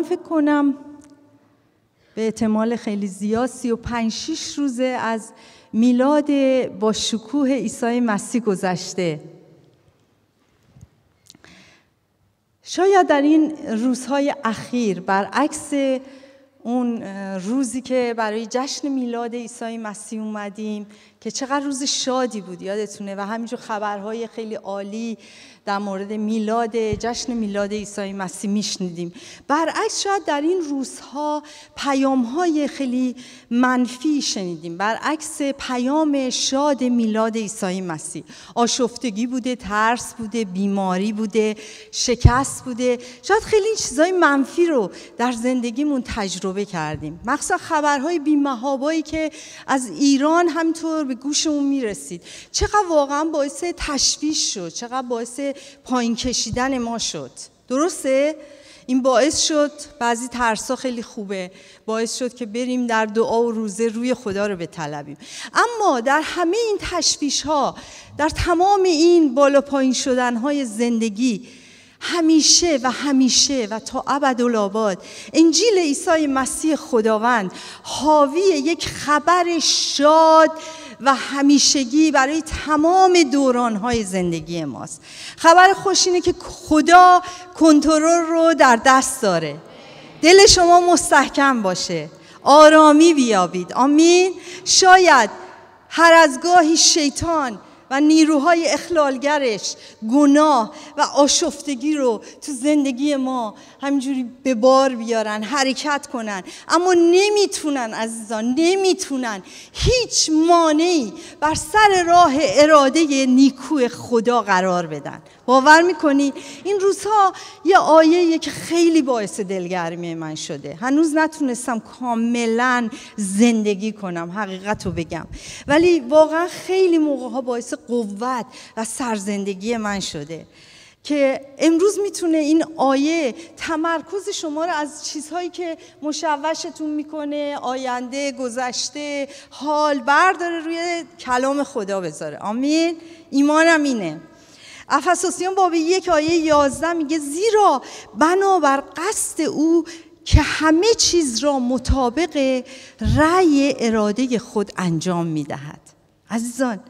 فکر کنم به احتمال خیلی زیاد 35 6 روزه از میلاد با شکوه عیسی مسیح گذشته شاید در این روزهای اخیر برعکس اون روزی که برای جشن میلاد عیسی مسیح اومدیم که چقدر روز شادی بود یادتونه و همینجور خبرهای خیلی عالی در مورد میلاد جشن میلاد عیسی مسیح میشنیدیم برعکس شاید در این روزها پیام های خیلی منفی شنیدیم برعکس پیام شاد میلاد عیسی مسیح آشفتگی بوده ترس بوده بیماری بوده شکست بوده شاید خیلی چیزای منفی رو در زندگیمون تجربه کردیم مخصوصا خبرهای بیمهابایی که از ایران همینطور به گوشمون میرسید چقدر واقعا باعث تشویش شد چقدر باعث پایین کشیدن ما شد درسته؟ این باعث شد بعضی ترسا خیلی خوبه باعث شد که بریم در دعا و روزه روی خدا رو بطلبیم اما در همه این تشویش ها در تمام این بالا پایین شدن های زندگی همیشه و همیشه و تا ابدالآباد انجیل عیسی مسیح خداوند حاوی یک خبر شاد و همیشگی برای تمام دورانهای زندگی ماست خبر خوش اینه که خدا کنترل رو در دست داره دل شما مستحکم باشه آرامی بیابید آمین شاید هر از گاهی شیطان و نیروهای اخلالگرش گناه و آشفتگی رو تو زندگی ما همینجوری به بار بیارن حرکت کنن اما نمیتونن عزیزان نمیتونن هیچ مانعی بر سر راه اراده نیکو خدا قرار بدن باور میکنی این روزها یه آیه که خیلی باعث دلگرمی من شده هنوز نتونستم کاملا زندگی کنم حقیقت رو بگم ولی واقعا خیلی موقع ها باعث قوت و سرزندگی من شده که امروز میتونه این آیه تمرکز شما رو از چیزهایی که مشوشتون میکنه آینده گذشته حال برداره روی کلام خدا بذاره آمین ایمانم اینه افسوسیان باب یک آیه یازده میگه زیرا بنابر قصد او که همه چیز را مطابق رأی اراده خود انجام میدهد عزیزان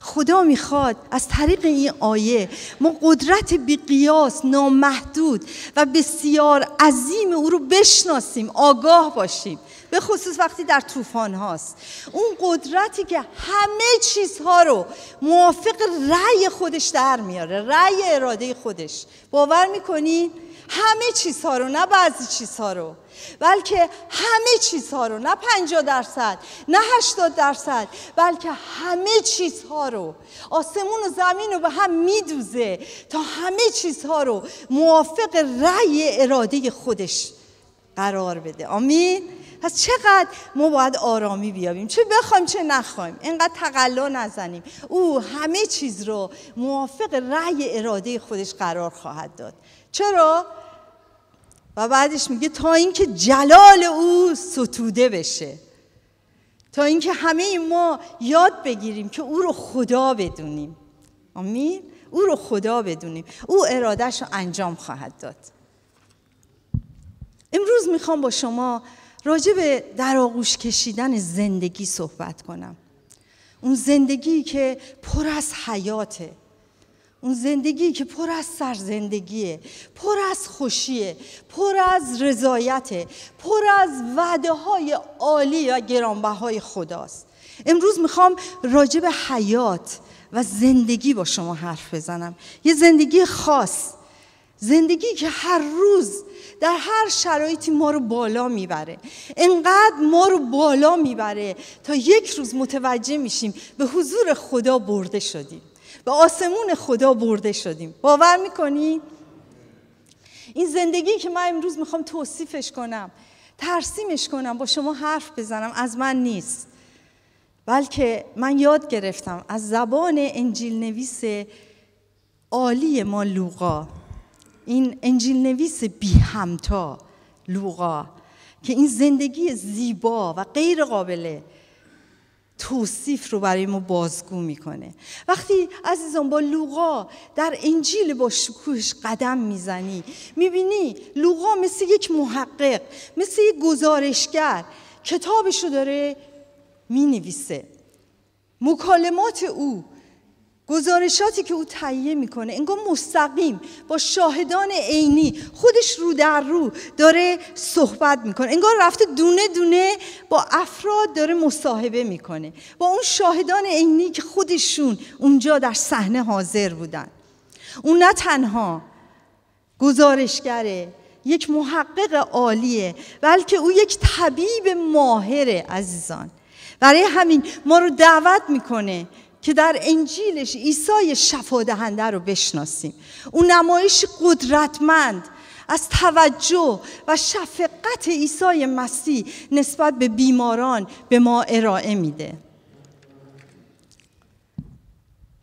خدا میخواد از طریق این آیه ما قدرت بیقیاس نامحدود و بسیار عظیم او رو بشناسیم آگاه باشیم به خصوص وقتی در طوفان هاست اون قدرتی که همه چیزها رو موافق رأی خودش در میاره رأی اراده خودش باور میکنین همه چیزها رو نه بعضی چیزها رو بلکه همه چیزها رو نه 50 درصد نه هشتاد درصد بلکه همه چیزها رو آسمون و زمین رو به هم میدوزه تا همه چیزها رو موافق رأی اراده خودش قرار بده آمین پس چقدر ما باید آرامی بیابیم چه بخوایم چه نخوایم اینقدر تقلا نزنیم او همه چیز رو موافق رأی اراده خودش قرار خواهد داد چرا؟ و بعدش میگه تا اینکه جلال او ستوده بشه تا اینکه همه ما یاد بگیریم که او رو خدا بدونیم آمین او رو خدا بدونیم او ارادهش رو انجام خواهد داد امروز میخوام با شما راجع به در آغوش کشیدن زندگی صحبت کنم اون زندگی که پر از حیاته اون زندگی که پر از زندگیه، پر از خوشیه پر از رضایته پر از وعده های عالی و های خداست امروز میخوام راجع به حیات و زندگی با شما حرف بزنم یه زندگی خاص زندگی که هر روز در هر شرایطی ما رو بالا میبره انقدر ما رو بالا میبره تا یک روز متوجه میشیم به حضور خدا برده شدیم به آسمون خدا برده شدیم باور میکنی؟ این زندگی که من امروز میخوام توصیفش کنم ترسیمش کنم با شما حرف بزنم از من نیست بلکه من یاد گرفتم از زبان انجیل نویس عالی ما لوقا این انجیل نویس بی همتا لوقا که این زندگی زیبا و غیر قابله توصیف رو برای ما بازگو میکنه وقتی عزیزان با لوقا در انجیل با شکوهش قدم میزنی میبینی لوقا مثل یک محقق مثل یک گزارشگر کتابش رو داره مینویسه مکالمات او گزارشاتی که او تهیه میکنه انگار مستقیم با شاهدان عینی خودش رو در رو داره صحبت میکنه انگار رفته دونه دونه با افراد داره مصاحبه میکنه با اون شاهدان عینی که خودشون اونجا در صحنه حاضر بودن اون نه تنها گزارشگره یک محقق عالیه بلکه او یک طبیب ماهره عزیزان برای همین ما رو دعوت میکنه که در انجیلش عیسی شفادهنده رو بشناسیم اون نمایش قدرتمند از توجه و شفقت عیسی مسیح نسبت به بیماران به ما ارائه میده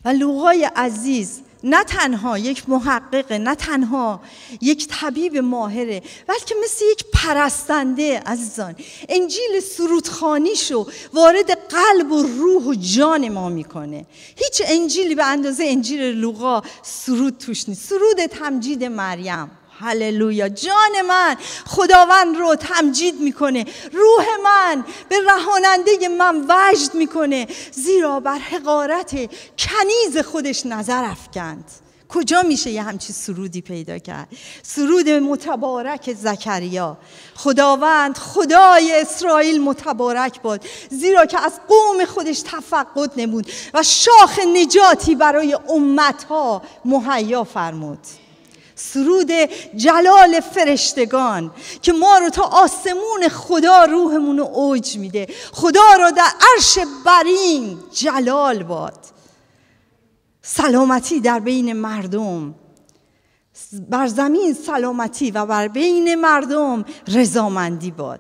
و لوقای عزیز نه تنها یک محقق نه تنها یک طبیب ماهره بلکه مثل یک پرستنده عزیزان انجیل سرودخانیشو وارد قلب و روح و جان ما میکنه هیچ انجیلی به اندازه انجیل لوقا سرود توش نیست سرود تمجید مریم هللویا جان من خداوند رو تمجید میکنه روح من به رهاننده من وجد میکنه زیرا بر حقارت کنیز خودش نظر افکند کجا میشه یه همچی سرودی پیدا کرد سرود متبارک زکریا خداوند خدای اسرائیل متبارک باد زیرا که از قوم خودش تفقد نمود و شاخ نجاتی برای امتها مهیا فرمود سرود جلال فرشتگان که ما رو تا آسمون خدا روحمون رو اوج میده خدا رو در عرش برین جلال باد سلامتی در بین مردم بر زمین سلامتی و بر بین مردم رضامندی باد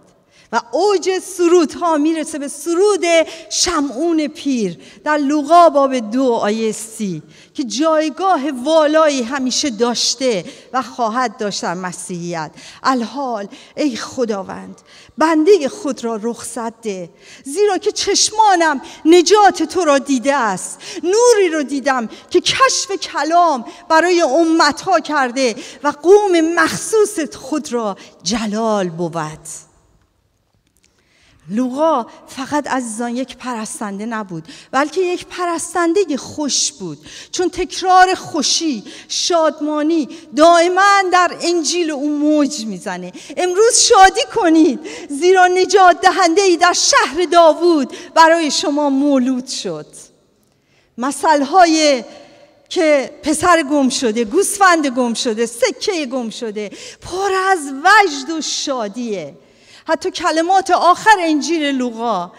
و اوج سرود ها میرسه به سرود شمعون پیر در لوقا باب دو آیه سی که جایگاه والایی همیشه داشته و خواهد داشت در مسیحیت الحال ای خداوند بنده خود را رخصت ده زیرا که چشمانم نجات تو را دیده است نوری را دیدم که کشف کلام برای امتها کرده و قوم مخصوص خود را جلال بود لوقا فقط عزیزان یک پرستنده نبود بلکه یک پرستنده خوش بود چون تکرار خوشی شادمانی دائما در انجیل او موج میزنه امروز شادی کنید زیرا نجات دهنده ای در شهر داوود برای شما مولود شد های که پسر گم شده گوسفند گم شده سکه گم شده پر از وجد و شادیه حتی کلمات آخر انجیل لوقا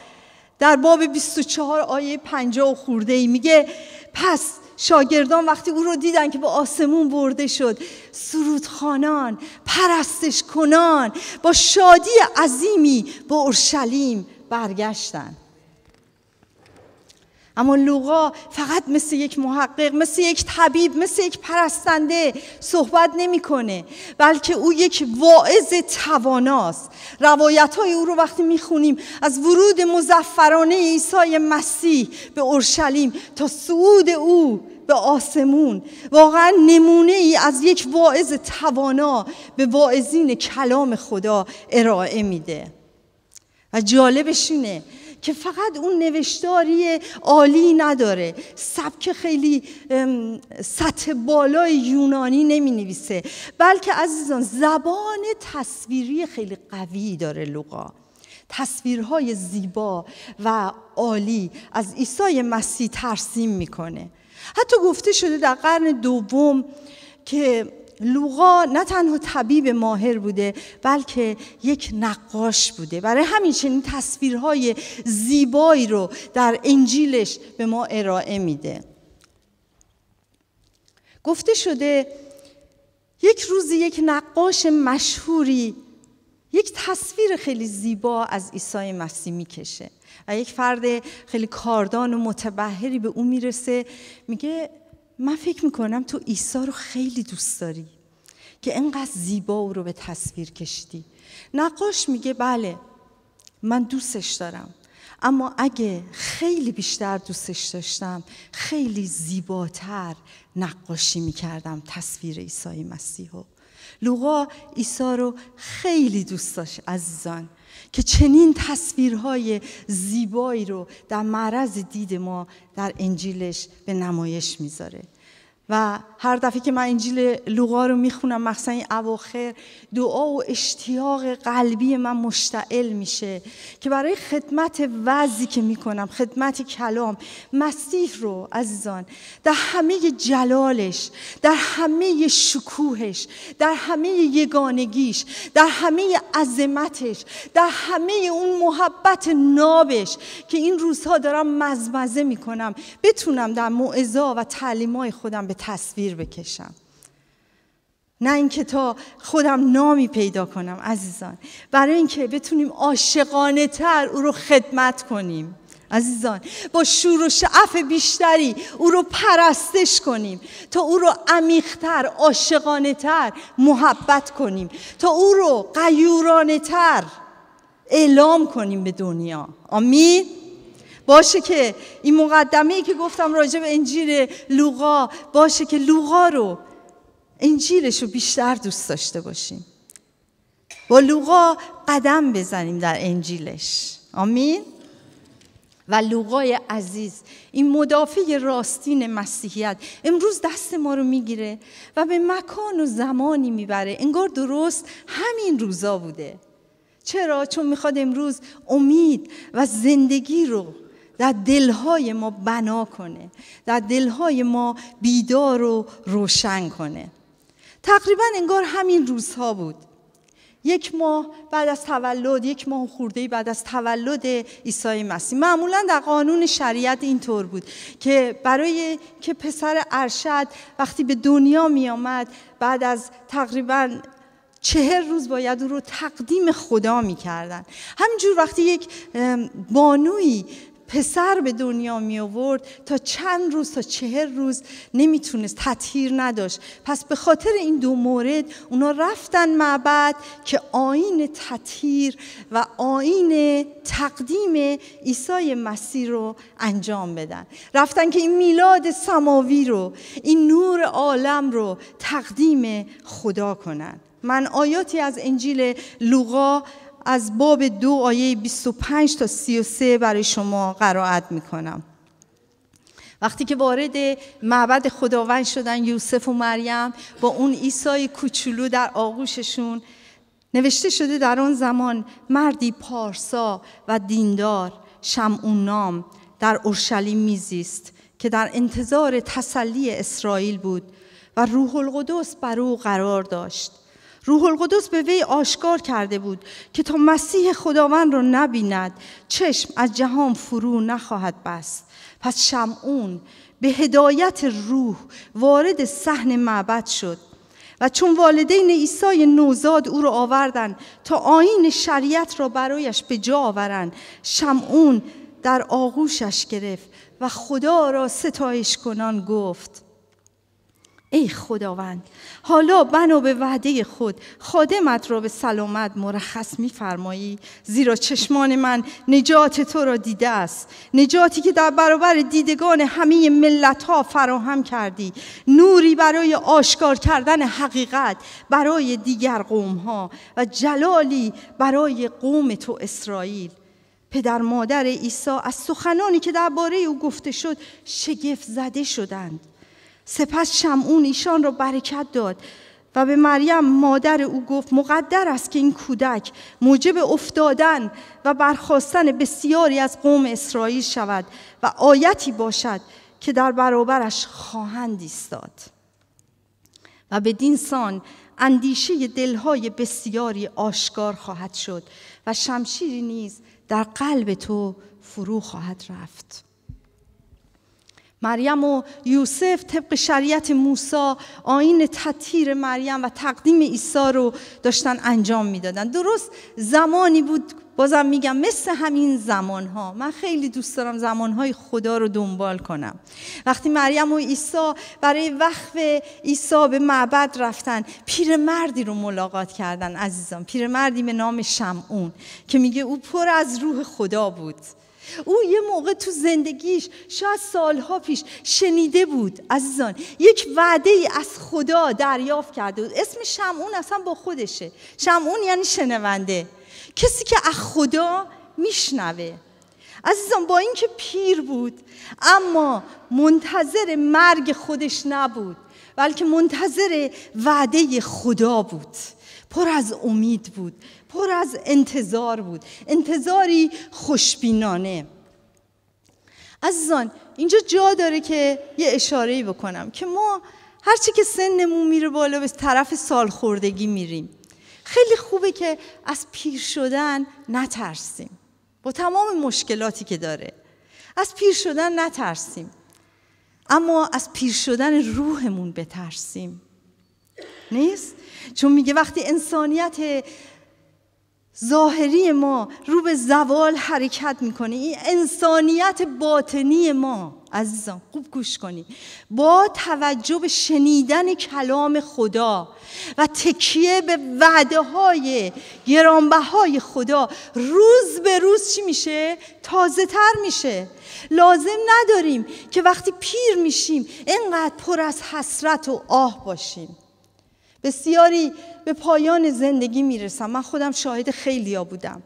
در باب 24 آیه 50 خورده ای میگه پس شاگردان وقتی او رو دیدن که به آسمون برده شد سرودخانان پرستش کنان با شادی عظیمی به اورشلیم برگشتند اما لوقا فقط مثل یک محقق مثل یک طبیب مثل یک پرستنده صحبت نمیکنه بلکه او یک واعظ تواناست روایت های او رو وقتی میخونیم از ورود مزفرانه عیسی مسیح به اورشلیم تا صعود او به آسمون واقعا نمونه ای از یک واعظ توانا به واعظین کلام خدا ارائه میده و جالبش اینه که فقط اون نوشتاری عالی نداره سبک خیلی سطح بالای یونانی نمی نویسه بلکه عزیزان زبان تصویری خیلی قوی داره لوقا تصویرهای زیبا و عالی از عیسی مسیح ترسیم میکنه حتی گفته شده در قرن دوم که لوقا نه تنها طبیب ماهر بوده بلکه یک نقاش بوده برای همین چنین تصویرهای زیبایی رو در انجیلش به ما ارائه میده گفته شده یک روزی یک نقاش مشهوری یک تصویر خیلی زیبا از عیسی مسیح میکشه و یک فرد خیلی کاردان و متبهری به او میرسه میگه من فکر میکنم تو عیسی رو خیلی دوست داری که انقدر زیبا او رو به تصویر کشیدی نقاش میگه بله من دوستش دارم اما اگه خیلی بیشتر دوستش داشتم خیلی زیباتر نقاشی میکردم تصویر عیسی مسیح رو لوقا عیسی رو خیلی دوست داشت عزیزان که چنین تصویرهای زیبایی رو در معرض دید ما در انجیلش به نمایش میذاره و هر دفعه که من انجیل لوقا رو میخونم مخصوصا این اواخر دعا و اشتیاق قلبی من مشتعل میشه که برای خدمت وزی که میکنم خدمت کلام مسیح رو عزیزان در همه جلالش در همه شکوهش در همه یگانگیش در همه عظمتش در همه اون محبت نابش که این روزها دارم مزمزه میکنم بتونم در معزا و تعلیمای خودم تصویر بکشم نه اینکه تا خودم نامی پیدا کنم عزیزان برای اینکه بتونیم عاشقانه تر او رو خدمت کنیم عزیزان با شور و شعف بیشتری او رو پرستش کنیم تا او رو عمیقتر عاشقانه تر محبت کنیم تا او رو قیورانه تر اعلام کنیم به دنیا آمین باشه که این مقدمه ای که گفتم راجع به انجیل لوقا باشه که لوقا رو انجیلش رو بیشتر دوست داشته باشیم با لوقا قدم بزنیم در انجیلش آمین و لوقای عزیز این مدافع راستین مسیحیت امروز دست ما رو میگیره و به مکان و زمانی میبره انگار درست همین روزا بوده چرا؟ چون میخواد امروز امید و زندگی رو در دلهای ما بنا کنه در دلهای ما بیدار و روشن کنه تقریبا انگار همین روزها بود یک ماه بعد از تولد یک ماه خورده بعد از تولد عیسی مسیح معمولا در قانون شریعت اینطور بود که برای که پسر ارشد وقتی به دنیا می آمد بعد از تقریبا چهر روز باید او رو تقدیم خدا می کردن همینجور وقتی یک بانوی پسر به دنیا می آورد تا چند روز تا چهر روز نمیتونست تطهیر نداشت پس به خاطر این دو مورد اونا رفتن معبد که آین تطهیر و آین تقدیم عیسی مسیح رو انجام بدن رفتن که این میلاد سماوی رو این نور عالم رو تقدیم خدا کنن من آیاتی از انجیل لوقا از باب دو آیه 25 تا 33 برای شما قرائت میکنم وقتی که وارد معبد خداوند شدن یوسف و مریم با اون ایسای کوچولو در آغوششون نوشته شده در آن زمان مردی پارسا و دیندار شمعون نام در اورشلیم میزیست که در انتظار تسلی اسرائیل بود و روح القدس بر او قرار داشت روح القدس به وی آشکار کرده بود که تا مسیح خداوند را نبیند چشم از جهان فرو نخواهد بست پس شمعون به هدایت روح وارد صحن معبد شد و چون والدین عیسی نوزاد او را آوردند تا آین شریعت را برایش به جا آورند شمعون در آغوشش گرفت و خدا را ستایش کنان گفت ای خداوند حالا بنا به وعده خود خادمت را به سلامت مرخص میفرمایی زیرا چشمان من نجات تو را دیده است نجاتی که در برابر دیدگان همه ملت ها فراهم کردی نوری برای آشکار کردن حقیقت برای دیگر قوم ها و جلالی برای قوم تو اسرائیل پدر مادر عیسی از سخنانی که درباره او گفته شد شگفت زده شدند سپس شمعون ایشان را برکت داد و به مریم مادر او گفت مقدر است که این کودک موجب افتادن و برخواستن بسیاری از قوم اسرائیل شود و آیتی باشد که در برابرش خواهند ایستاد و به سان اندیشه دلهای بسیاری آشکار خواهد شد و شمشیری نیز در قلب تو فرو خواهد رفت مریم و یوسف طبق شریعت موسا آین تطیر مریم و تقدیم عیسی رو داشتن انجام میدادن درست زمانی بود بازم میگم مثل همین زمان ها من خیلی دوست دارم زمان های خدا رو دنبال کنم وقتی مریم و عیسی برای وقف عیسی به معبد رفتن پیرمردی رو ملاقات کردن عزیزان پیرمردی به نام شمعون که میگه او پر از روح خدا بود او یه موقع تو زندگیش شاید سالها پیش شنیده بود عزیزان یک وعده ای از خدا دریافت کرده بود اسم شمعون اصلا با خودشه شمعون یعنی شنونده کسی که از خدا میشنوه عزیزان با اینکه پیر بود اما منتظر مرگ خودش نبود بلکه منتظر وعده خدا بود پر از امید بود پر از انتظار بود انتظاری خوشبینانه عزیزان اینجا جا داره که یه ای بکنم که ما هرچی که سنمون میره بالا به طرف سالخوردگی میریم خیلی خوبه که از پیر شدن نترسیم با تمام مشکلاتی که داره از پیر شدن نترسیم اما از پیر شدن روحمون بترسیم نیست چون میگه وقتی انسانیت ظاهری ما رو به زوال حرکت میکنه این انسانیت باطنی ما عزیزان خوب گوش کنی، با توجه به شنیدن کلام خدا و تکیه به وعده های گرانبه های خدا روز به روز چی میشه؟ تازه تر میشه لازم نداریم که وقتی پیر میشیم اینقدر پر از حسرت و آه باشیم بسیاری به پایان زندگی میرسن من خودم شاهد ها بودم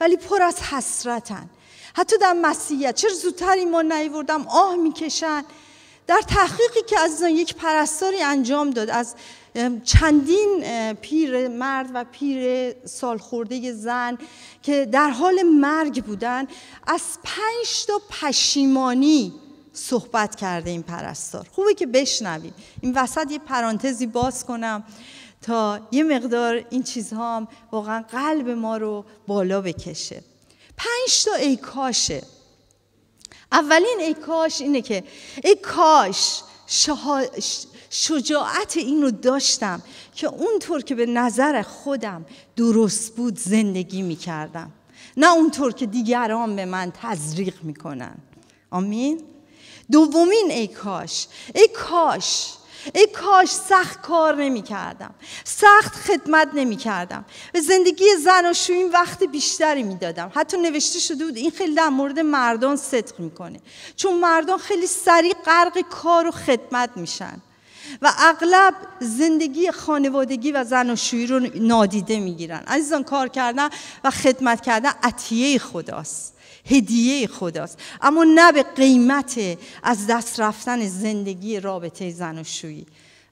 ولی پر از حسرتن حتی در مسیحیت چرا زودتر ما نیوردم آه میکشن در تحقیقی که از یک پرستاری انجام داد از چندین پیر مرد و پیر سالخورده زن که در حال مرگ بودن از پنج تا پشیمانی صحبت کرده این پرستار خوبه که بشنویم این وسط یه پرانتزی باز کنم تا یه مقدار این چیزها هم واقعا قلب ما رو بالا بکشه پنج تا ای کاشه اولین ای کاش اینه که ای کاش شجاعت این رو داشتم که اونطور که به نظر خودم درست بود زندگی می کردم. نه اونطور که دیگران به من تزریق می کنن. آمین دومین ای کاش ای کاش ای کاش سخت کار نمی کردم سخت خدمت نمی کردم به زندگی زن و وقت بیشتری می دادم حتی نوشته شده بود این خیلی در مورد مردان صدق میکنه چون مردان خیلی سریع غرق کار و خدمت میشن و اغلب زندگی خانوادگی و زن و رو نادیده میگیرن عزیزان کار کردن و خدمت کردن عطیه خداست هدیه خداست اما نه به قیمت از دست رفتن زندگی رابطه زن و شویی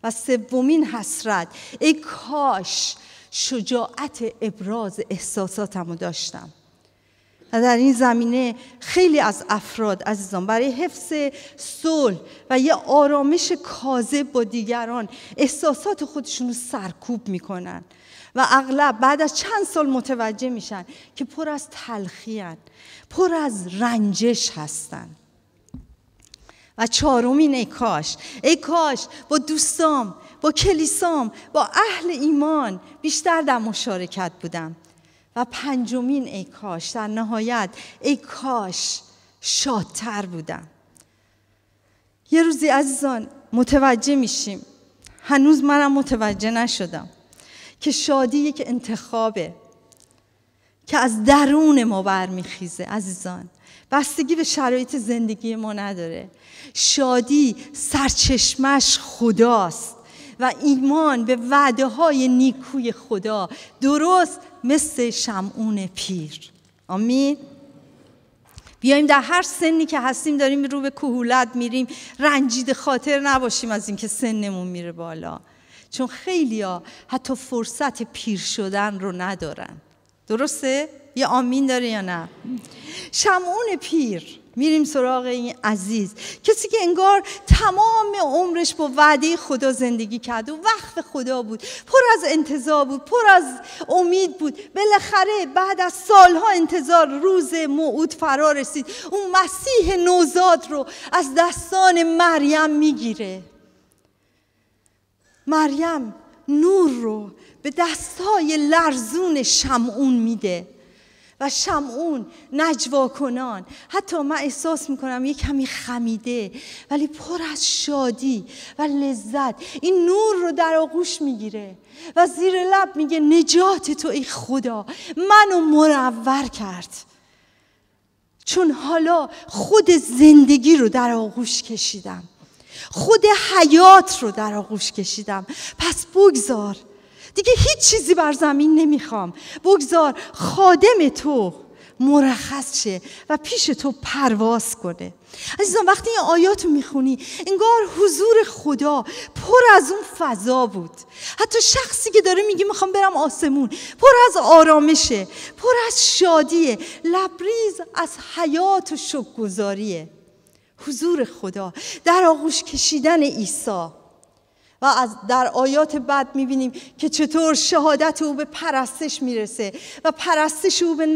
و سومین حسرت ای کاش شجاعت ابراز احساساتم رو داشتم و در این زمینه خیلی از افراد عزیزان برای حفظ صلح و یه آرامش کاذب با دیگران احساسات خودشون رو سرکوب میکنن و اغلب بعد از چند سال متوجه میشن که پر از تلخیان پر از رنجش هستن و چهارمین ای کاش ای کاش با دوستام با کلیسام با اهل ایمان بیشتر در مشارکت بودم و پنجمین ای کاش در نهایت ای کاش شادتر بودم یه روزی عزیزان متوجه میشیم هنوز منم متوجه نشدم که شادی یک انتخابه که از درون ما برمیخیزه عزیزان بستگی به شرایط زندگی ما نداره شادی سرچشمش خداست و ایمان به وعده های نیکوی خدا درست مثل شمعون پیر آمین بیایم در هر سنی که هستیم داریم رو به کهولت میریم رنجید خاطر نباشیم از اینکه سنمون میره بالا چون خیلیا حتی فرصت پیر شدن رو ندارن درسته؟ یه آمین داره یا نه؟ شمعون پیر میریم سراغ این عزیز کسی که انگار تمام عمرش با وعده خدا زندگی کرد و وقت خدا بود پر از انتظار بود پر از امید بود بالاخره بعد از سالها انتظار روز موعود فرا رسید اون مسیح نوزاد رو از دستان مریم میگیره مریم نور رو به دستای لرزون شمعون میده و شمعون نجوا کنان حتی من احساس میکنم یه کمی خمیده ولی پر از شادی و لذت این نور رو در آغوش میگیره و زیر لب میگه نجات تو ای خدا منو مرور کرد چون حالا خود زندگی رو در آغوش کشیدم خود حیات رو در آغوش کشیدم پس بگذار دیگه هیچ چیزی بر زمین نمیخوام بگذار خادم تو مرخص شه و پیش تو پرواز کنه عزیزان وقتی این آیات رو میخونی انگار حضور خدا پر از اون فضا بود حتی شخصی که داره میگه میخوام برم آسمون پر از آرامشه پر از شادیه لبریز از حیات و شکرگزاریه حضور خدا در آغوش کشیدن عیسی و از در آیات بعد میبینیم که چطور شهادت او به پرستش میرسه و پرستش او به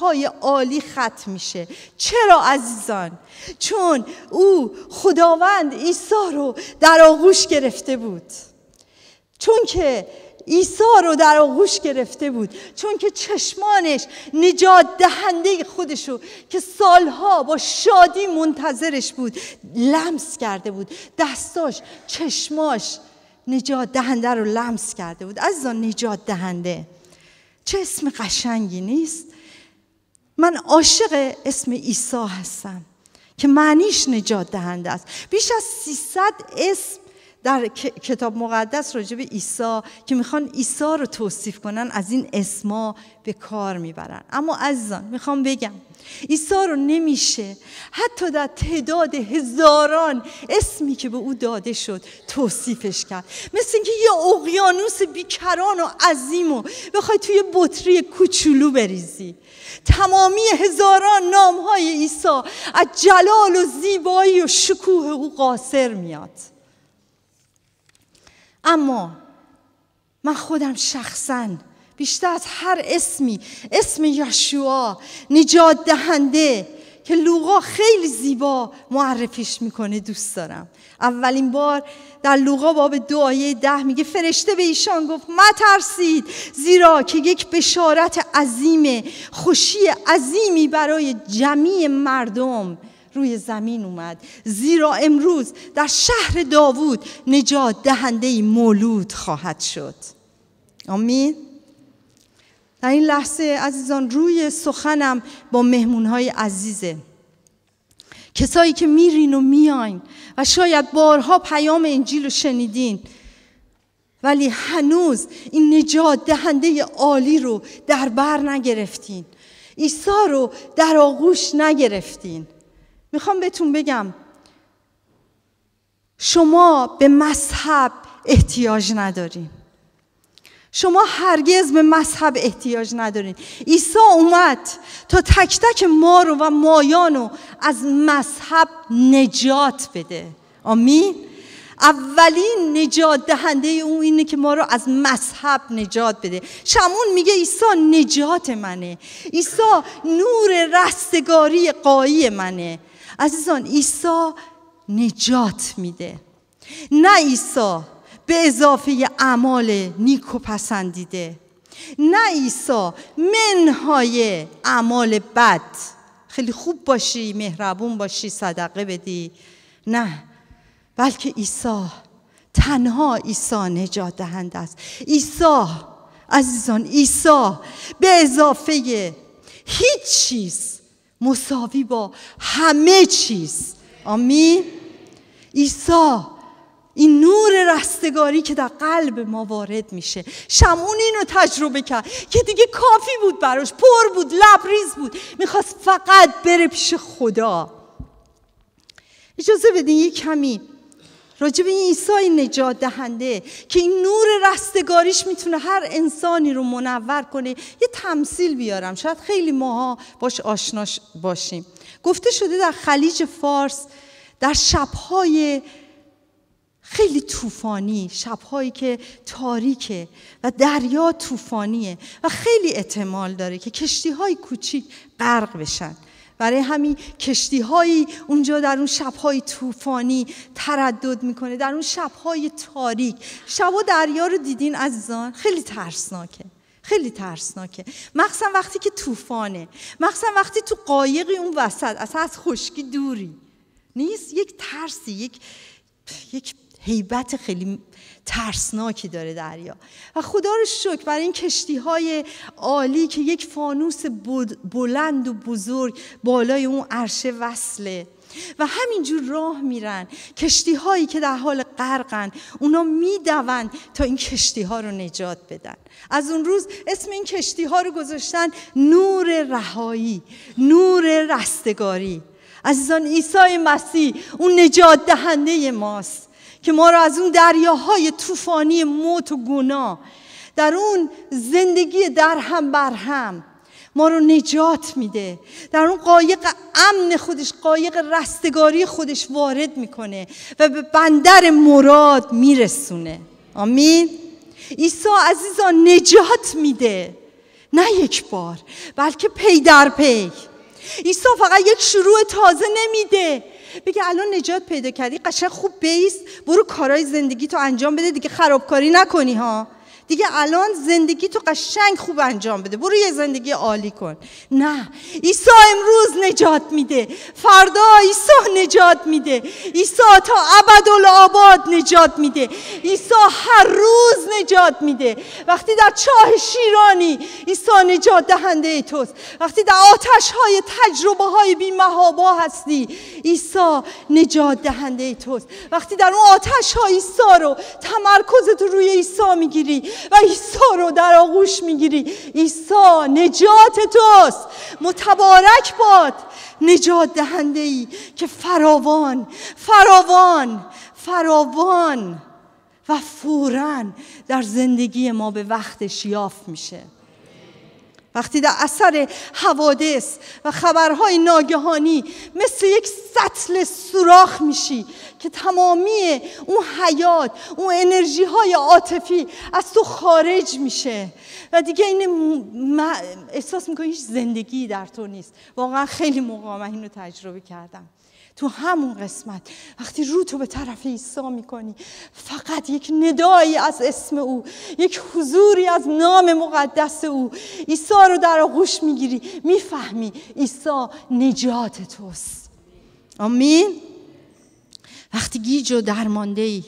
های عالی ختم میشه چرا عزیزان؟ چون او خداوند عیسی رو در آغوش گرفته بود چون که عیسی رو در آغوش گرفته بود چون که چشمانش نجات دهنده خودش رو که سالها با شادی منتظرش بود لمس کرده بود دستاش چشماش نجات دهنده رو لمس کرده بود عزیزان نجات دهنده چه اسم قشنگی نیست من عاشق اسم عیسی هستم که معنیش نجات دهنده است بیش از 300 اسم در کتاب مقدس راجع به عیسی که میخوان عیسی رو توصیف کنن از این اسما به کار میبرن اما عزیزان میخوام بگم عیسی رو نمیشه حتی در تعداد هزاران اسمی که به او داده شد توصیفش کرد مثل اینکه یه اقیانوس بیکران و عظیم و بخوای توی بطری کوچولو بریزی تمامی هزاران نام های عیسی از جلال و زیبایی و شکوه او قاصر میاد اما من خودم شخصا بیشتر از هر اسمی اسم یاشوا نجات دهنده که لوقا خیلی زیبا معرفیش میکنه دوست دارم اولین بار در لوقا باب دو آیه ده میگه فرشته به ایشان گفت ما ترسید زیرا که یک بشارت عظیم خوشی عظیمی برای جمعی مردم روی زمین اومد زیرا امروز در شهر داوود نجات دهنده مولود خواهد شد آمین در این لحظه عزیزان روی سخنم با مهمونهای عزیزه کسایی که میرین و میاین و شاید بارها پیام انجیل رو شنیدین ولی هنوز این نجات دهنده عالی رو در بر نگرفتین عیسی رو در آغوش نگرفتین میخوام بهتون بگم شما به مذهب احتیاج ندارین شما هرگز به مذهب احتیاج ندارین عیسی اومد تا تک تک ما رو و مایان رو از مذهب نجات بده آمین اولین نجات دهنده اون اینه که ما رو از مذهب نجات بده شمون میگه عیسی نجات منه عیسی نور رستگاری قایی منه عزیزان عیسی نجات میده نه عیسی به اضافه اعمال نیکو پسندیده نه عیسی منهای اعمال بد خیلی خوب باشی مهربون باشی صدقه بدی نه بلکه عیسی تنها عیسی نجات دهنده است عیسی عزیزان عیسی به اضافه هیچ چیز مساوی با همه چیز آمین عیسی این نور رستگاری که در قلب ما وارد میشه شمون اینو رو تجربه کرد که دیگه کافی بود براش پر بود لبریز بود میخواست فقط بره پیش خدا اجازه بدین یه کمی راجب به این ایسای نجات دهنده که این نور رستگاریش میتونه هر انسانی رو منور کنه یه تمثیل بیارم شاید خیلی ماها باش آشنا باشیم گفته شده در خلیج فارس در شبهای خیلی طوفانی شبهایی که تاریکه و دریا طوفانیه و خیلی اعتمال داره که کشتی های کوچیک غرق بشن برای همین کشتی هایی اونجا در اون شب های طوفانی تردد میکنه در اون شب های تاریک شب و دریا رو دیدین عزیزان خیلی ترسناکه خیلی ترسناکه مخصوصا وقتی که طوفانه مخصوصا وقتی تو قایقی اون وسط اصلا از خشکی دوری نیست یک ترسی یک یک هیبت خیلی ترسناکی داره دریا و خدا رو شکر برای این کشتی های عالی که یک فانوس بلند و بزرگ بالای اون عرشه وصله و همینجور راه میرن کشتی هایی که در حال غرقن اونا میدوند تا این کشتی ها رو نجات بدن از اون روز اسم این کشتی ها رو گذاشتن نور رهایی نور رستگاری عزیزان عیسی مسیح اون نجات دهنده ماست که ما را از اون دریاهای طوفانی موت و گناه در اون زندگی در هم بر هم ما رو نجات میده در اون قایق امن خودش قایق رستگاری خودش وارد میکنه و به بندر مراد میرسونه آمین عیسی عزیزان نجات میده نه یک بار بلکه پی در پی عیسی فقط یک شروع تازه نمیده بگه الان نجات پیدا کردی قشنگ خوب بیست برو کارهای زندگی تو انجام بده دیگه خرابکاری نکنی ها دیگه الان زندگی تو قشنگ خوب انجام بده برو یه زندگی عالی کن نه عیسی امروز نجات میده فردا عیسی نجات میده عیسی تا آباد نجات میده عیسی هر روز نجات میده وقتی در چاه شیرانی عیسی نجات دهنده توست وقتی در آتش های تجربه های بی هستی عیسی نجات دهنده توست وقتی در اون آتش ها عیسی رو تمرکزت روی عیسی میگیری و عیسی رو در آغوش میگیری عیسی نجات توست متبارک باد نجات دهنده ای که فراوان فراوان فراوان و فورا در زندگی ما به وقتش یافت میشه وقتی در اثر حوادث و خبرهای ناگهانی مثل یک سطل سوراخ میشی که تمامی اون حیات اون انرژی های عاطفی از تو خارج میشه و دیگه این احساس میکنی هیچ زندگی در تو نیست واقعا خیلی موقع من اینو تجربه کردم تو همون قسمت وقتی رو تو به طرف عیسی میکنی فقط یک ندایی از اسم او یک حضوری از نام مقدس او عیسی رو در آغوش میگیری میفهمی عیسی نجات توست آمین وقتی گیج و درمانده ای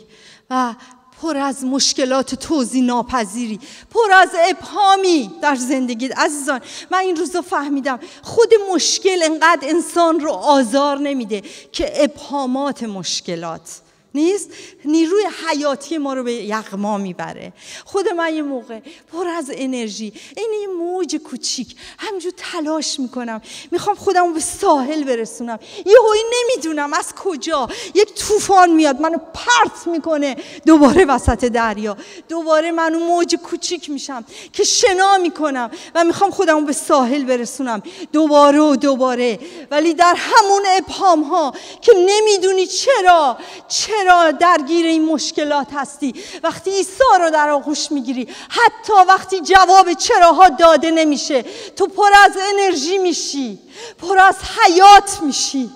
و پر از مشکلات توضیح ناپذیری پر از ابهامی در زندگی عزیزان من این روزا فهمیدم خود مشکل انقدر انسان رو آزار نمیده که ابهامات مشکلات نیست نیروی حیاتی ما رو به یغما میبره خود من یه موقع پر از انرژی این یه موج کوچیک همینجور تلاش میکنم میخوام خودم به ساحل برسونم یه هایی نمیدونم از کجا یک طوفان میاد منو پرت میکنه دوباره وسط دریا دوباره منو موج کوچیک میشم که شنا میکنم و میخوام خودم به ساحل برسونم دوباره و دوباره ولی در همون ابهام ها که نمیدونی چرا چرا در درگیر این مشکلات هستی وقتی عیسی رو در آغوش میگیری حتی وقتی جواب چراها داده نمیشه تو پر از انرژی میشی پر از حیات میشی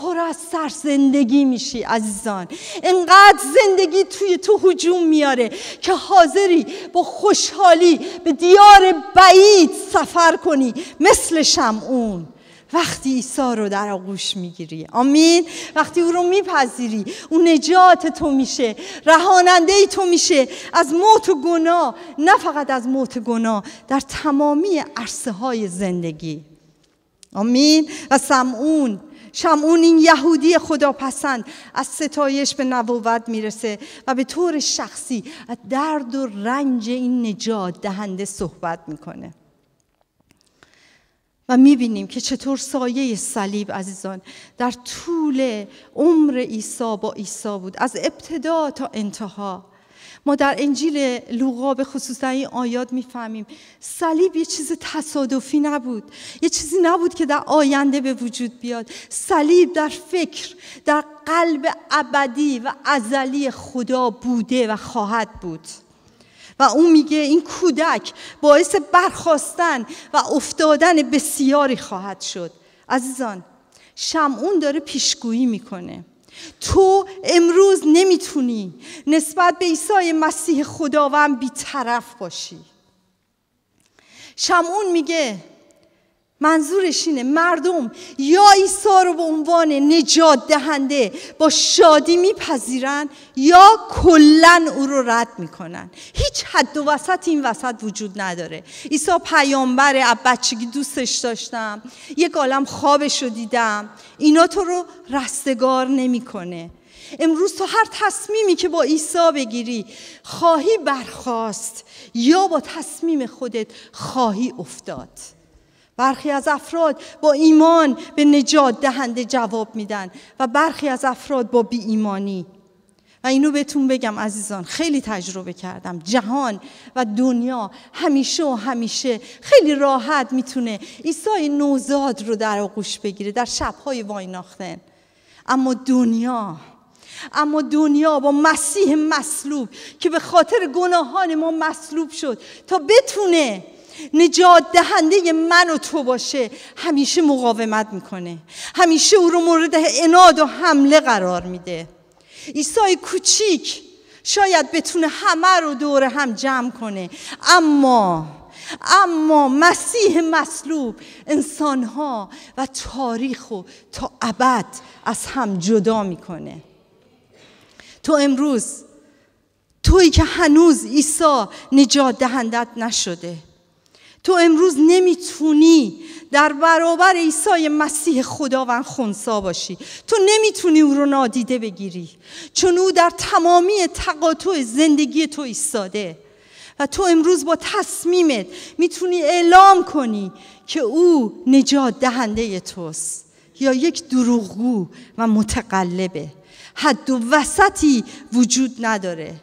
پر از سر زندگی میشی عزیزان انقدر زندگی توی تو حجوم میاره که حاضری با خوشحالی به دیار بعید سفر کنی مثل شمعون وقتی عیسی رو در آغوش میگیری آمین وقتی او رو میپذیری او نجات تو میشه رهاننده تو میشه از موت و گناه نه فقط از موت و گناه در تمامی عرصه های زندگی آمین و سمعون شمعون این یهودی خداپسند از ستایش به نبوت میرسه و به طور شخصی از درد و رنج این نجات دهنده صحبت میکنه و میبینیم که چطور سایه صلیب عزیزان در طول عمر عیسی با عیسی بود از ابتدا تا انتها ما در انجیل لوقا به خصوص در این آیات میفهمیم صلیب یه چیز تصادفی نبود یه چیزی نبود که در آینده به وجود بیاد صلیب در فکر در قلب ابدی و ازلی خدا بوده و خواهد بود و اون میگه این کودک باعث برخواستن و افتادن بسیاری خواهد شد عزیزان شمعون داره پیشگویی میکنه تو امروز نمیتونی نسبت به عیسی مسیح خداوند بیطرف باشی شمعون میگه منظورش اینه مردم یا عیسی رو به عنوان نجات دهنده با شادی میپذیرن یا کلا او رو رد میکنن هیچ حد و وسط این وسط وجود نداره عیسی پیامبر از بچگی دوستش داشتم یک عالم خوابش رو دیدم اینا تو رو رستگار نمیکنه امروز تو هر تصمیمی که با عیسی بگیری خواهی برخواست یا با تصمیم خودت خواهی افتاد برخی از افراد با ایمان به نجات دهنده جواب میدن و برخی از افراد با بی ایمانی و اینو بهتون بگم عزیزان خیلی تجربه کردم جهان و دنیا همیشه و همیشه خیلی راحت میتونه عیسی نوزاد رو در آغوش بگیره در شبهای وایناختن اما دنیا اما دنیا با مسیح مصلوب که به خاطر گناهان ما مصلوب شد تا بتونه نجات دهنده من و تو باشه همیشه مقاومت میکنه همیشه او رو مورد اناد و حمله قرار میده ایسای کوچیک شاید بتونه همه رو دور هم جمع کنه اما اما مسیح مصلوب انسانها و تاریخ رو تا ابد از هم جدا میکنه تو امروز تویی که هنوز عیسی نجات دهندت نشده تو امروز نمیتونی در برابر عیسی مسیح خداوند خونسا باشی تو نمیتونی او رو نادیده بگیری چون او در تمامی تقاطع زندگی تو ایستاده و تو امروز با تصمیمت میتونی اعلام کنی که او نجات دهنده توست یا یک دروغگو و متقلبه حد و وسطی وجود نداره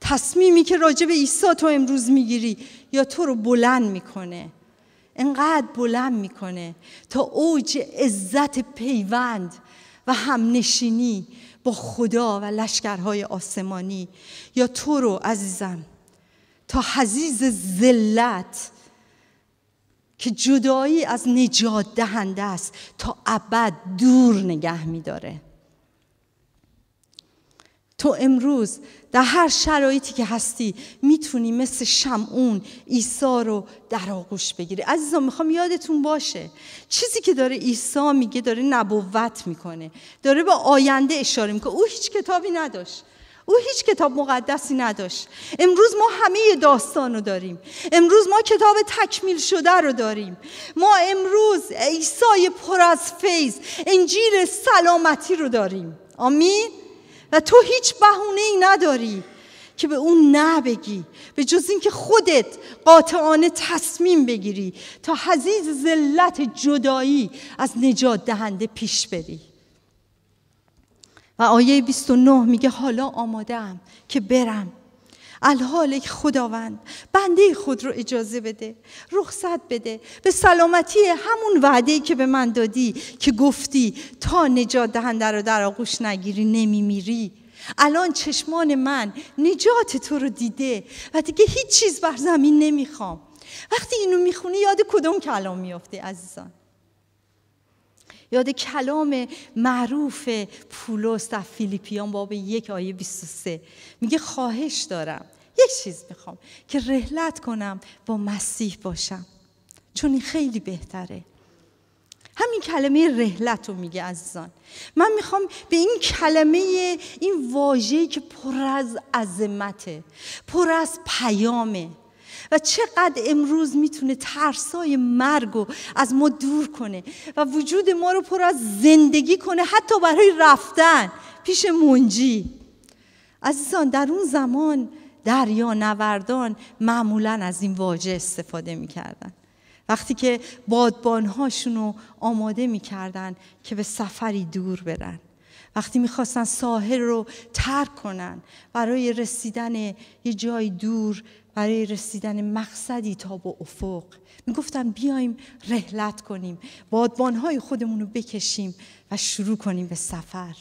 تصمیمی که راجع به عیسی تو امروز میگیری یا تو رو بلند میکنه انقدر بلند میکنه تا اوج عزت پیوند و همنشینی با خدا و لشکرهای آسمانی یا تو رو عزیزم تا حزیز ذلت که جدایی از نجات دهنده است تا ابد دور نگه میداره تو امروز در هر شرایطی که هستی میتونی مثل شمعون عیسی رو در آغوش بگیری عزیزان میخوام یادتون باشه چیزی که داره عیسی میگه داره نبوت میکنه داره به آینده اشاره میکنه او هیچ کتابی نداشت او هیچ کتاب مقدسی نداشت امروز ما همه داستان رو داریم امروز ما کتاب تکمیل شده رو داریم ما امروز عیسی پر از فیض انجیل سلامتی رو داریم آمین و تو هیچ بهونه ای نداری که به اون نه به جز اینکه خودت قاطعانه تصمیم بگیری تا حزیز ذلت جدایی از نجات دهنده پیش بری و آیه 29 میگه حالا آمادم که برم الحال خداوند بنده خود رو اجازه بده رخصت بده به سلامتی همون وعده که به من دادی که گفتی تا نجات دهنده رو در آغوش نگیری نمیمیری الان چشمان من نجات تو رو دیده و دیگه هیچ چیز بر زمین نمیخوام وقتی اینو میخونی یاد کدوم کلام میافته عزیزان یاد کلام معروف پولس در فیلیپیان باب یک آیه 23 میگه خواهش دارم یک چیز میخوام که رهلت کنم با مسیح باشم چون این خیلی بهتره همین کلمه رهلت رو میگه عزیزان من میخوام به این کلمه این واژه‌ای که پر از عظمته پر از پیامه و چقدر امروز میتونه ترسای مرگ رو از ما دور کنه و وجود ما رو پر از زندگی کنه حتی برای رفتن پیش منجی عزیزان در اون زمان دریا نوردان معمولا از این واژه استفاده میکردن وقتی که بادبانهاشون رو آماده میکردن که به سفری دور برن وقتی میخواستن ساحل رو ترک کنن برای رسیدن یه جای دور برای رسیدن مقصدی تا به افق میگفتن بیایم رهلت کنیم بادبانهای خودمون رو بکشیم و شروع کنیم به سفر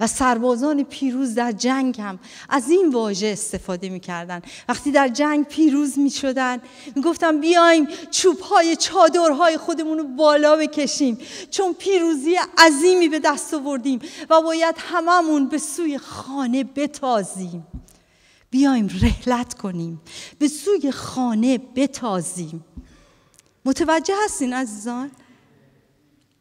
و سربازان پیروز در جنگ هم از این واژه استفاده میکردن وقتی در جنگ پیروز میشدن میگفتن بیایم چوب های چادر های خودمون رو بالا بکشیم چون پیروزی عظیمی به دست آوردیم و باید هممون به سوی خانه بتازیم بیایم رهلت کنیم به سوی خانه بتازیم متوجه هستین عزیزان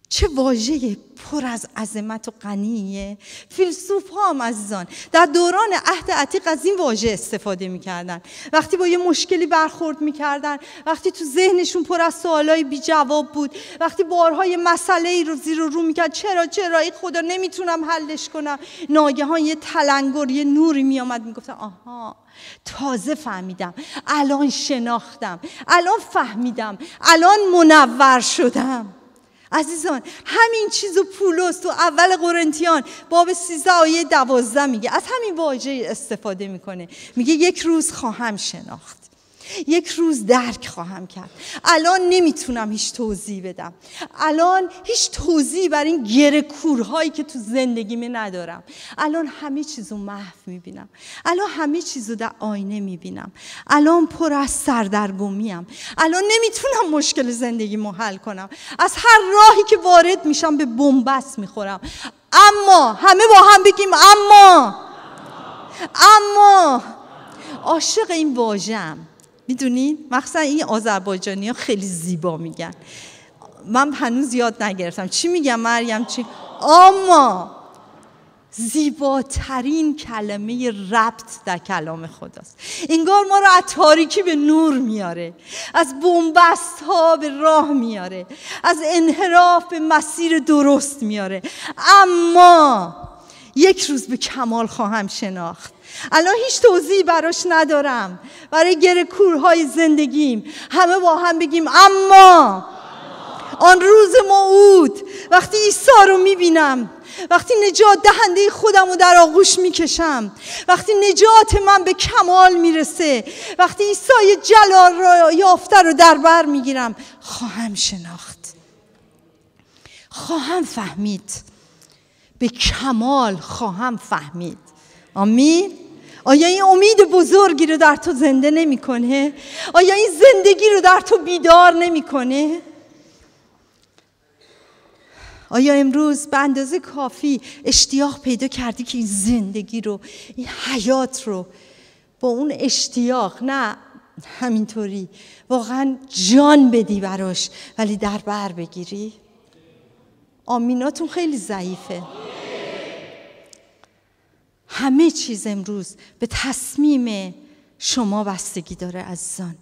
چه واژه پر از عظمت و غنیه فیلسوف ها هم عزیزان در دوران عهد عتیق از این واژه استفاده میکردن وقتی با یه مشکلی برخورد میکردن وقتی تو ذهنشون پر از سوالای بی جواب بود وقتی بارها یه مسئله ای رو زیر و رو میکرد چرا چرا ای خدا نمیتونم حلش کنم ناگهان یه تلنگر یه نوری میامد میگفتن آها تازه فهمیدم الان شناختم الان فهمیدم الان منور شدم عزیزان همین چیز و پولس تو اول قرنتیان باب 13 آیه 12 میگه از همین واژه استفاده میکنه میگه یک روز خواهم شناخت یک روز درک خواهم کرد الان نمیتونم هیچ توضیح بدم الان هیچ توضیح بر این گره کورهایی که تو زندگیمه ندارم الان همه چیز رو محو میبینم الان همه چیز رو در آینه میبینم الان پر از سردرگمیم الان نمیتونم مشکل زندگیمو حل کنم از هر راهی که وارد میشم به بنبست میخورم اما همه با هم بگیم اما اما عاشق این واژه‌ام میدونین مخصوصا این آذربایجانی ها خیلی زیبا میگن من هنوز یاد نگرفتم چی میگم مریم چی اما زیباترین کلمه ربط در کلام خداست انگار ما رو از تاریکی به نور میاره از بومبست ها به راه میاره از انحراف به مسیر درست میاره اما یک روز به کمال خواهم شناخت الان هیچ توضیحی براش ندارم برای گره کورهای زندگیم همه با هم بگیم اما آن روز موعود وقتی عیسی رو میبینم وقتی نجات دهنده خودم رو در آغوش میکشم وقتی نجات من به کمال میرسه وقتی عیسی جلال را یافته رو در بر میگیرم خواهم شناخت خواهم فهمید به کمال خواهم فهمید آمین آیا این امید بزرگی رو در تو زنده نمیکنه؟ آیا این زندگی رو در تو بیدار نمیکنه؟ آیا امروز به اندازه کافی اشتیاق پیدا کردی که این زندگی رو این حیات رو با اون اشتیاق نه همینطوری واقعا جان بدی براش ولی در بر بگیری؟ آمیناتون خیلی ضعیفه همه چیز امروز به تصمیم شما بستگی داره عزیزان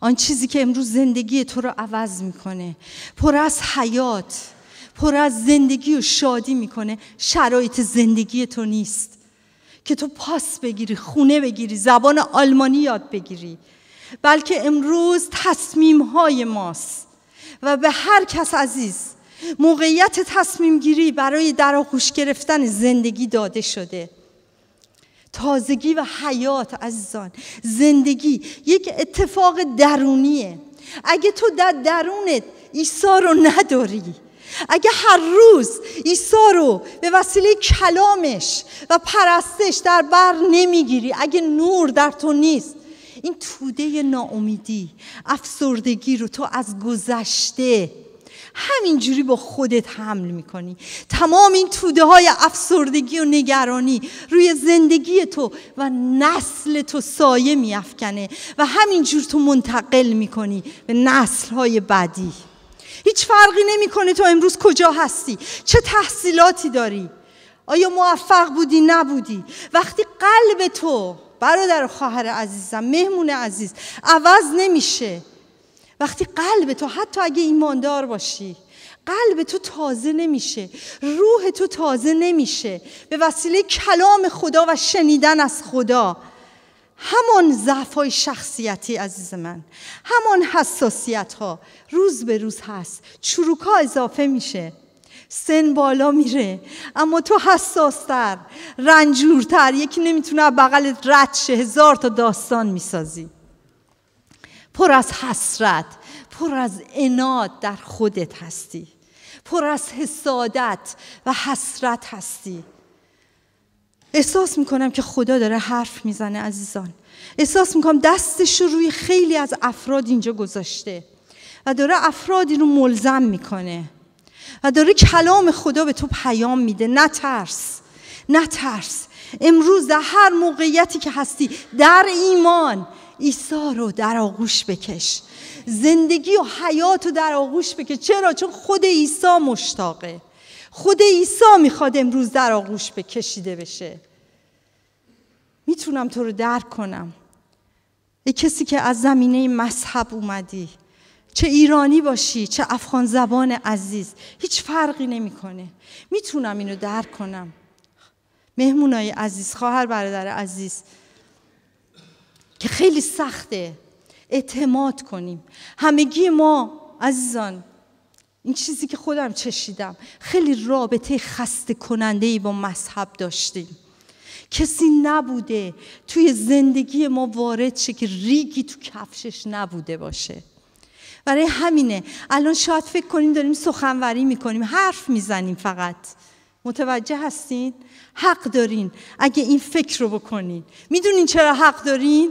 آن چیزی که امروز زندگی تو رو عوض میکنه پر از حیات پر از زندگی و شادی میکنه شرایط زندگی تو نیست که تو پاس بگیری خونه بگیری زبان آلمانی یاد بگیری بلکه امروز تصمیم های ماست و به هر کس عزیز موقعیت تصمیم گیری برای در آغوش گرفتن زندگی داده شده تازگی و حیات عزیزان زندگی یک اتفاق درونیه اگه تو در درونت عیسی رو نداری اگه هر روز عیسی رو به وسیله کلامش و پرستش در بر نمیگیری اگه نور در تو نیست این توده ناامیدی افسردگی رو تو از گذشته همینجوری با خودت حمل میکنی تمام این توده های افسردگی و نگرانی روی زندگی تو و نسل تو سایه میافکنه و همینجور تو منتقل میکنی به نسل های بعدی هیچ فرقی نمیکنه تو امروز کجا هستی چه تحصیلاتی داری آیا موفق بودی نبودی وقتی قلب تو برادر خواهر عزیزم مهمون عزیز عوض نمیشه وقتی قلب تو حتی اگه ایماندار باشی قلب تو تازه نمیشه روح تو تازه نمیشه به وسیله کلام خدا و شنیدن از خدا همان ضعف شخصیتی عزیز من همان حساسیت ها روز به روز هست چروک ها اضافه میشه سن بالا میره اما تو حساستر رنجورتر یکی نمیتونه بغلت رد شه هزار تا داستان میسازی پر از حسرت پر از اناد در خودت هستی پر از حسادت و حسرت هستی احساس میکنم که خدا داره حرف میزنه عزیزان احساس میکنم دستش رو روی خیلی از افراد اینجا گذاشته و داره افرادی رو ملزم میکنه و داره کلام خدا به تو پیام میده نترس نترس امروز در هر موقعیتی که هستی در ایمان عیسی رو در آغوش بکش زندگی و حیات رو در آغوش بکش چرا چون خود عیسی مشتاقه خود عیسی میخواد امروز در آغوش بکشیده بشه میتونم تو رو درک کنم یه کسی که از زمینه مذهب اومدی چه ایرانی باشی چه افغان زبان عزیز هیچ فرقی نمیکنه میتونم اینو درک کنم مهمونای عزیز خواهر برادر عزیز که خیلی سخته اعتماد کنیم همگی ما عزیزان این چیزی که خودم چشیدم خیلی رابطه خسته کننده ای با مذهب داشتیم کسی نبوده توی زندگی ما وارد شه که ریگی تو کفشش نبوده باشه برای همینه الان شاید فکر کنیم داریم سخنوری میکنیم حرف میزنیم فقط متوجه هستین؟ حق دارین اگه این فکر رو بکنین میدونین چرا حق دارین؟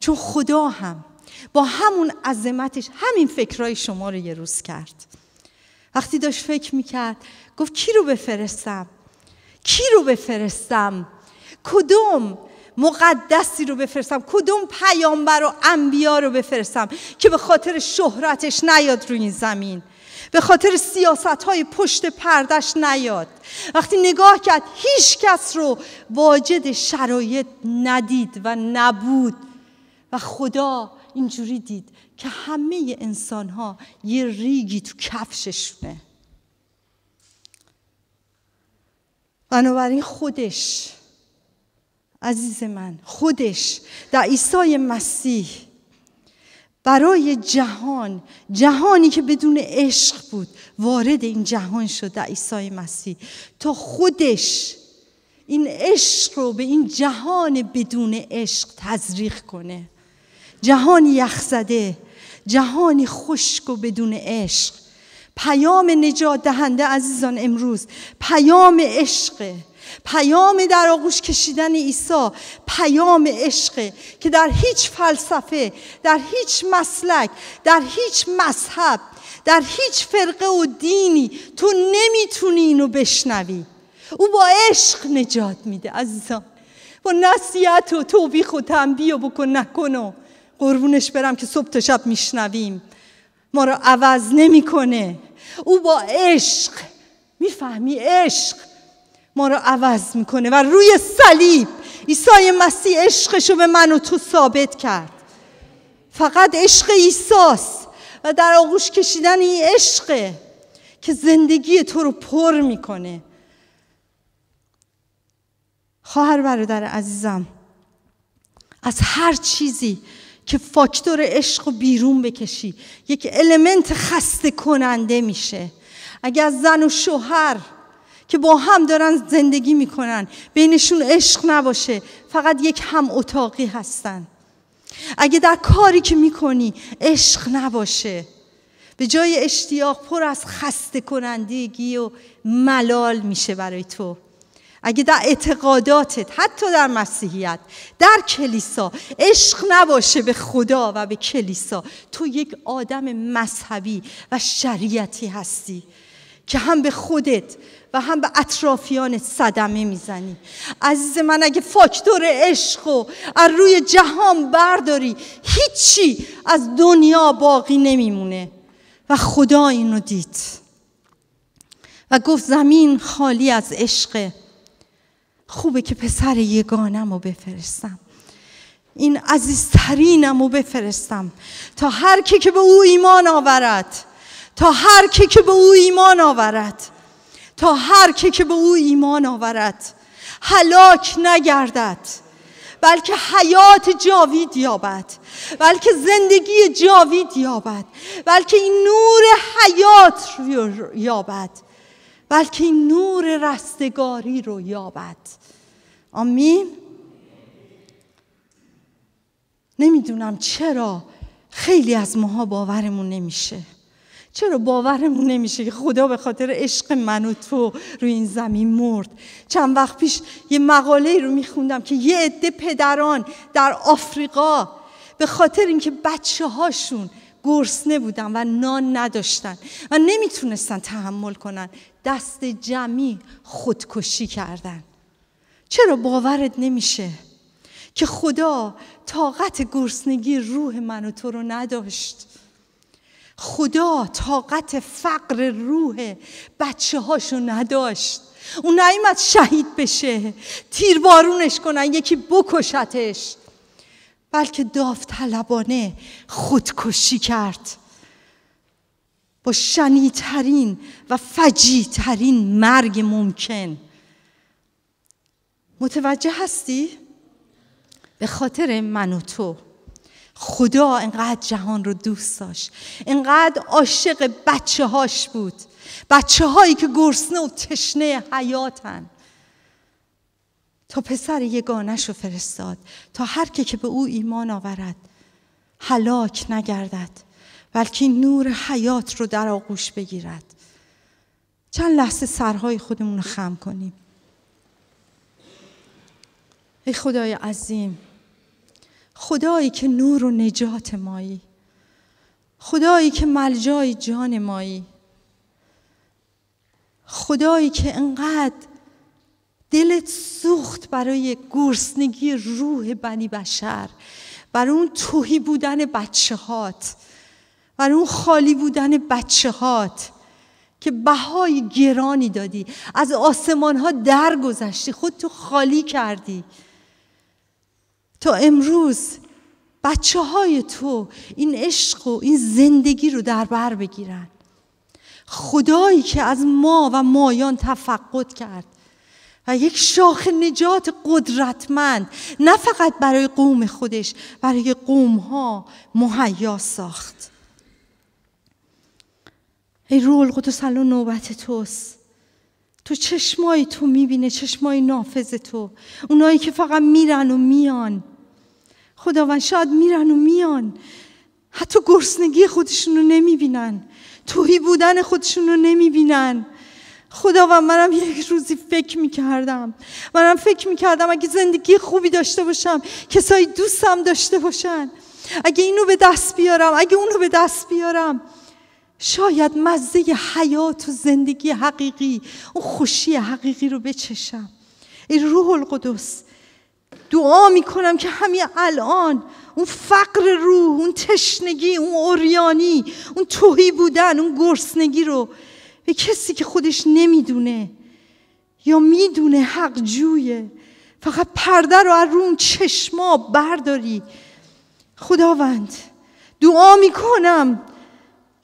چون خدا هم با همون عظمتش همین فکرهای شما رو یه روز کرد وقتی داشت فکر میکرد گفت کی رو بفرستم کی رو بفرستم کدوم مقدسی رو بفرستم کدوم پیامبر و انبیا رو بفرستم که به خاطر شهرتش نیاد روی این زمین به خاطر سیاست های پشت پردش نیاد وقتی نگاه کرد هیچ کس رو واجد شرایط ندید و نبود و خدا اینجوری دید که همه انسان ها یه ریگی تو کفششونه بنابراین خودش عزیز من خودش در عیسی مسیح برای جهان جهانی که بدون عشق بود وارد این جهان شد در عیسی مسیح تا خودش این عشق رو به این جهان بدون عشق تزریق کنه جهانی یخزده جهانی خشک و بدون عشق پیام نجات دهنده عزیزان امروز پیام عشق پیام در آغوش کشیدن عیسی پیام عشق که در هیچ فلسفه در هیچ مسلک در هیچ مذهب در هیچ فرقه و دینی تو نمیتونی اینو بشنوی او با عشق نجات میده عزیزان با نصیحت و توبیخ و تنبیه و بکن نکنو قربونش برم که صبح تا شب میشنویم ما رو عوض نمیکنه او با عشق میفهمی عشق ما رو عوض میکنه و روی صلیب عیسی مسیح عشقش رو به من و تو ثابت کرد فقط عشق عیساست و در آغوش کشیدن این عشق که زندگی تو رو پر میکنه خواهر برادر عزیزم از هر چیزی که فاکتور عشق رو بیرون بکشی یک المنت خسته کننده میشه اگر زن و شوهر که با هم دارن زندگی میکنن بینشون عشق نباشه فقط یک هم اتاقی هستن اگه در کاری که میکنی عشق نباشه به جای اشتیاق پر از خسته کنندگی و ملال میشه برای تو اگه در اعتقاداتت حتی در مسیحیت در کلیسا عشق نباشه به خدا و به کلیسا تو یک آدم مذهبی و شریعتی هستی که هم به خودت و هم به اطرافیانت صدمه میزنی عزیز من اگه فاکتور عشق و از روی جهان برداری هیچی از دنیا باقی نمیمونه و خدا اینو دید و گفت زمین خالی از عشقه خوبه که پسر یگانم رو بفرستم این عزیزترینم رو بفرستم تا هر کی که به او ایمان آورد تا هر کی که به او ایمان آورد تا هر کی که به او ایمان آورد هلاک نگردد بلکه حیات جاوید یابد بلکه زندگی جاوید یابد بلکه این نور حیات رو یابد بلکه این نور رستگاری رو یابد آمین نمیدونم چرا خیلی از ماها باورمون نمیشه چرا باورمون نمیشه که خدا به خاطر عشق من و تو روی این زمین مرد چند وقت پیش یه مقاله رو میخوندم که یه عده پدران در آفریقا به خاطر اینکه بچه هاشون گرسنه بودن و نان نداشتن و نمیتونستن تحمل کنن دست جمعی خودکشی کردن چرا باورت نمیشه که خدا طاقت گرسنگی روح من و تو رو نداشت خدا طاقت فقر روح بچه هاشو نداشت اون نایمت شهید بشه تیربارونش کنن یکی بکشتش بلکه داوطلبانه خودکشی کرد با شنیترین و فجیترین مرگ ممکن متوجه هستی؟ به خاطر من و تو خدا انقدر جهان رو دوست داشت انقدر عاشق بچه هاش بود بچه هایی که گرسنه و تشنه حیاتن تا پسر یگانش رو فرستاد تا هر که, که به او ایمان آورد هلاک نگردد بلکه نور حیات رو در آغوش بگیرد چند لحظه سرهای خودمون رو خم کنیم ای خدای عظیم خدایی که نور و نجات مایی خدایی که ملجای جان مایی خدایی که انقدر دلت سوخت برای گرسنگی روح بنی بشر برای اون توهی بودن بچه هات برای اون خالی بودن بچه هات که بهای گرانی دادی از آسمان ها در گذشتی خود تو خالی کردی تا امروز بچه های تو این عشق و این زندگی رو در بر بگیرن خدایی که از ما و مایان تفقد کرد و یک شاخ نجات قدرتمند نه فقط برای قوم خودش برای قوم ها مهیا ساخت ای روح القدس الان نوبت توست تو چشمای تو میبینه چشمای نافذ تو اونایی که فقط میرن و میان خداوند شاید میرن و میان حتی گرسنگی خودشون رو نمیبینن توهی بودن خودشون رو نمیبینن خداوند منم یک روزی فکر میکردم منم فکر میکردم اگه زندگی خوبی داشته باشم کسایی دوستم داشته باشن اگه اینو به دست بیارم اگه اونو به دست بیارم شاید مزه حیات و زندگی حقیقی اون خوشی حقیقی رو بچشم این روح القدس دعا میکنم که همین الان اون فقر روح اون تشنگی اون اوریانی اون توهی بودن اون گرسنگی رو به کسی که خودش نمیدونه یا میدونه حق جویه فقط پرده رو از رو اون چشما برداری خداوند دعا میکنم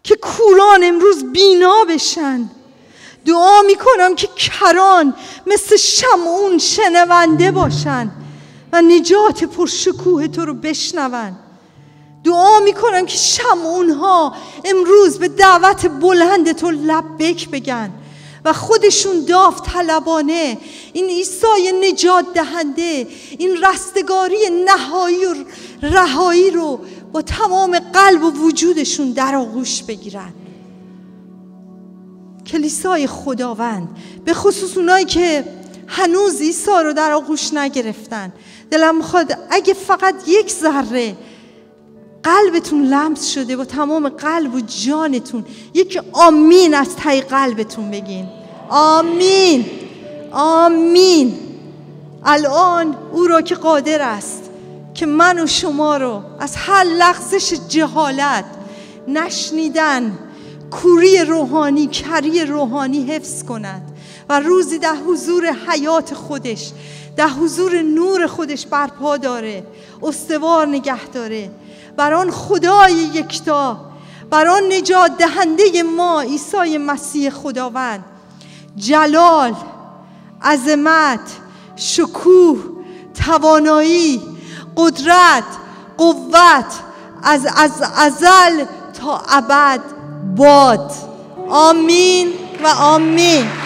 که کوران امروز بینا بشن دعا میکنم که کران مثل شمعون شنونده باشن و نجات پرشکوه تو رو بشنون دعا میکنم که شم اونها امروز به دعوت بلند تو لبک بگن و خودشون داف طلبانه این ایسای نجات دهنده این رستگاری نهایی و رهایی رو با تمام قلب و وجودشون در آغوش بگیرن کلیسای خداوند به خصوص اونایی که هنوز عیسی رو در آغوش نگرفتن دلم میخواد اگه فقط یک ذره قلبتون لمس شده با تمام قلب و جانتون یک آمین از تای قلبتون بگین آمین آمین الان او را که قادر است که من و شما رو از هر لغزش جهالت نشنیدن کوری روحانی کری روحانی حفظ کند و روزی در حضور حیات خودش در حضور نور خودش برپا داره استوار نگه داره بر آن خدای یکتا بر آن نجات دهنده ما عیسی مسیح خداوند جلال عظمت شکوه توانایی قدرت قوت از ازل تا ابد باد آمین و آمین